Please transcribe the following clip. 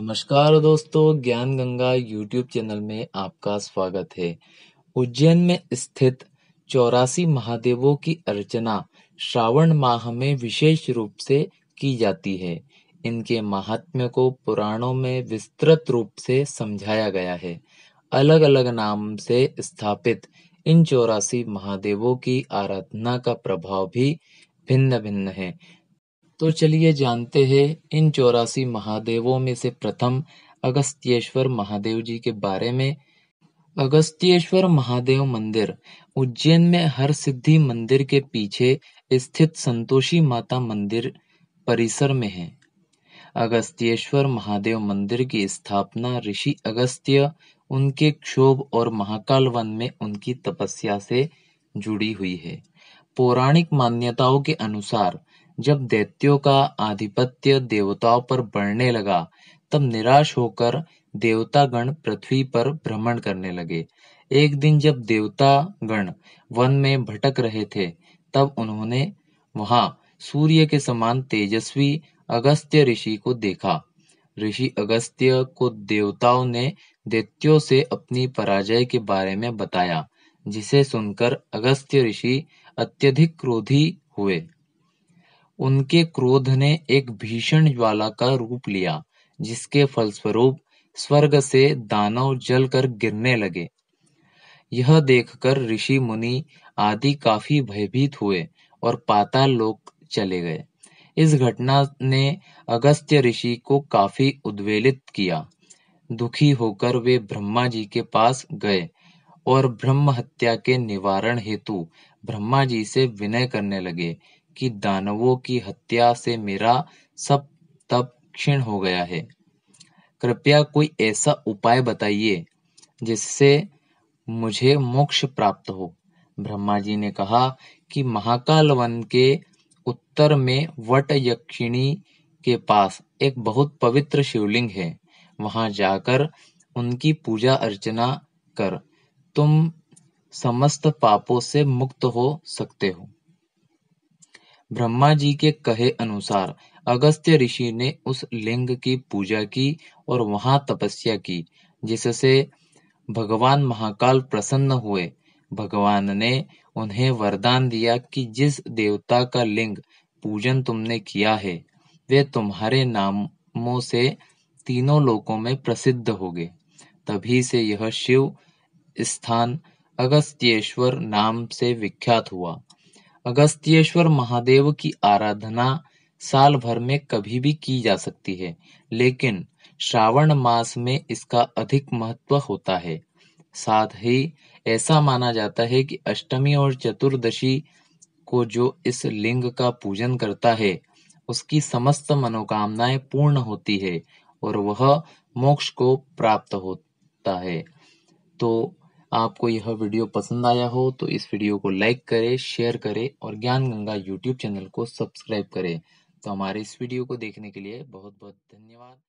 नमस्कार दोस्तों ज्ञान गंगा यूट्यूब चैनल में आपका स्वागत है उज्जैन में स्थित चौरासी महादेवों की अर्चना श्रावण माह में विशेष रूप से की जाती है इनके महात्म्य को पुराणों में विस्तृत रूप से समझाया गया है अलग अलग नाम से स्थापित इन चौरासी महादेवों की आराधना का प्रभाव भी भिन्न भिन्न है तो चलिए जानते हैं इन चौरासी महादेवों में से प्रथम अगस्त्येश्वर महादेव जी के बारे में अगस्त्येश्वर महादेव मंदिर उज्जैन में हर सिद्धि मंदिर के पीछे स्थित संतोषी माता मंदिर परिसर में है अगस्त्येश्वर महादेव मंदिर की स्थापना ऋषि अगस्त्य उनके क्षोभ और महाकाल वन में उनकी तपस्या से जुड़ी हुई है पौराणिक मान्यताओं के अनुसार जब दैत्यों का आधिपत्य देवताओं पर बढ़ने लगा तब निराश होकर देवतागण पृथ्वी पर भ्रमण करने लगे एक दिन जब देवतागण वन में भटक रहे थे तब उन्होंने वहां सूर्य के समान तेजस्वी अगस्त्य ऋषि को देखा ऋषि अगस्त्य को देवताओं ने दैत्यों से अपनी पराजय के बारे में बताया जिसे सुनकर अगस्त्य ऋषि अत्यधिक क्रोधी हुए उनके क्रोध ने एक भीषण ज्वाला का रूप लिया जिसके फलस्वरूप स्वर्ग से दानव जलकर गिरने लगे यह देखकर ऋषि मुनि आदि काफी भयभीत हुए और पाताल लोक चले गए इस घटना ने अगस्त्य ऋषि को काफी उद्वेलित किया दुखी होकर वे ब्रह्मा जी के पास गए और ब्रह्म हत्या के निवारण हेतु ब्रह्मा जी से विनय करने लगे कि दानवों की हत्या से मेरा सब तप क्षीण हो गया है कृपया कोई ऐसा उपाय बताइए जिससे मुझे मोक्ष प्राप्त हो ब्रह्मा जी ने कहा कि महाकाल वन के उत्तर में वट यक्षिणी के पास एक बहुत पवित्र शिवलिंग है वहां जाकर उनकी पूजा अर्चना कर तुम समस्त पापों से मुक्त हो सकते हो ब्रह्मा जी के कहे अनुसार अगस्त्य ऋषि ने उस लिंग की पूजा की और वहां तपस्या की जिससे भगवान महाकाल प्रसन्न हुए भगवान ने उन्हें वरदान दिया कि जिस देवता का लिंग पूजन तुमने किया है वे तुम्हारे नामों से तीनों लोकों में प्रसिद्ध गए तभी से यह शिव स्थान अगस्त्येश्वर नाम से विख्यात हुआ अगस्त्येश्वर महादेव की आराधना साल भर में कभी भी की जा सकती है लेकिन श्रावण मास में इसका अधिक महत्व होता है साथ ही ऐसा माना जाता है कि अष्टमी और चतुर्दशी को जो इस लिंग का पूजन करता है उसकी समस्त मनोकामनाएं पूर्ण होती है और वह मोक्ष को प्राप्त होता है तो आपको यह वीडियो पसंद आया हो तो इस वीडियो को लाइक करें शेयर करें और ज्ञान गंगा यूट्यूब चैनल को सब्सक्राइब करें तो हमारे इस वीडियो को देखने के लिए बहुत बहुत धन्यवाद